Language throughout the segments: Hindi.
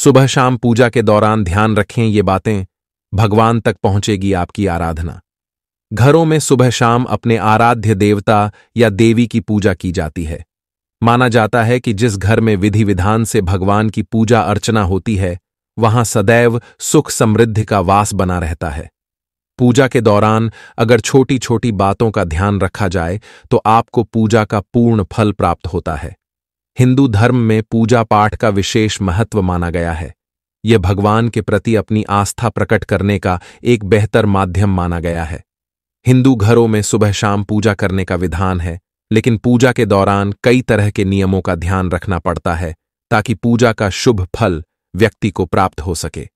सुबह शाम पूजा के दौरान ध्यान रखें ये बातें भगवान तक पहुंचेगी आपकी आराधना घरों में सुबह शाम अपने आराध्य देवता या देवी की पूजा की जाती है माना जाता है कि जिस घर में विधि विधान से भगवान की पूजा अर्चना होती है वहां सदैव सुख समृद्धि का वास बना रहता है पूजा के दौरान अगर छोटी छोटी बातों का ध्यान रखा जाए तो आपको पूजा का पूर्ण फल प्राप्त होता है हिंदू धर्म में पूजा पाठ का विशेष महत्व माना गया है यह भगवान के प्रति अपनी आस्था प्रकट करने का एक बेहतर माध्यम माना गया है हिंदू घरों में सुबह शाम पूजा करने का विधान है लेकिन पूजा के दौरान कई तरह के नियमों का ध्यान रखना पड़ता है ताकि पूजा का शुभ फल व्यक्ति को प्राप्त हो सके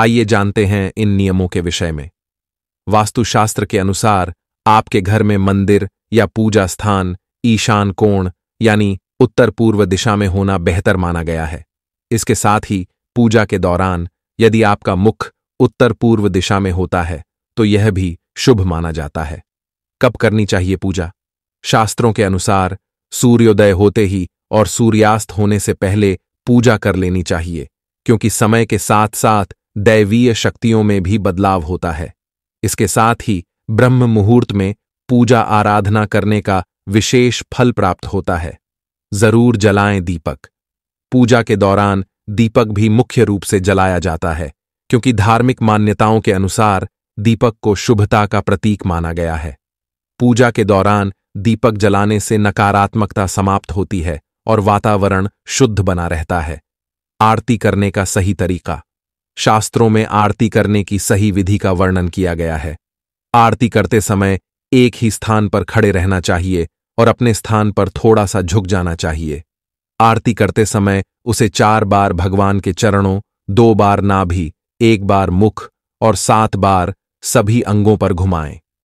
आइए जानते हैं इन नियमों के विषय में वास्तुशास्त्र के अनुसार आपके घर में मंदिर या पूजा स्थान ईशान कोण यानी उत्तर पूर्व दिशा में होना बेहतर माना गया है इसके साथ ही पूजा के दौरान यदि आपका मुख उत्तर पूर्व दिशा में होता है तो यह भी शुभ माना जाता है कब करनी चाहिए पूजा शास्त्रों के अनुसार सूर्योदय होते ही और सूर्यास्त होने से पहले पूजा कर लेनी चाहिए क्योंकि समय के साथ साथ दैवीय शक्तियों में भी बदलाव होता है इसके साथ ही ब्रह्म मुहूर्त में पूजा आराधना करने का विशेष फल प्राप्त होता है जरूर जलाएं दीपक पूजा के दौरान दीपक भी मुख्य रूप से जलाया जाता है क्योंकि धार्मिक मान्यताओं के अनुसार दीपक को शुभता का प्रतीक माना गया है पूजा के दौरान दीपक जलाने से नकारात्मकता समाप्त होती है और वातावरण शुद्ध बना रहता है आरती करने का सही तरीका शास्त्रों में आरती करने की सही विधि का वर्णन किया गया है आरती करते समय एक ही स्थान पर खड़े रहना चाहिए और अपने स्थान पर थोड़ा सा झुक जाना चाहिए आरती करते समय उसे चार बार भगवान के चरणों दो बार नाभि एक बार मुख और सात बार सभी अंगों पर घुमाएं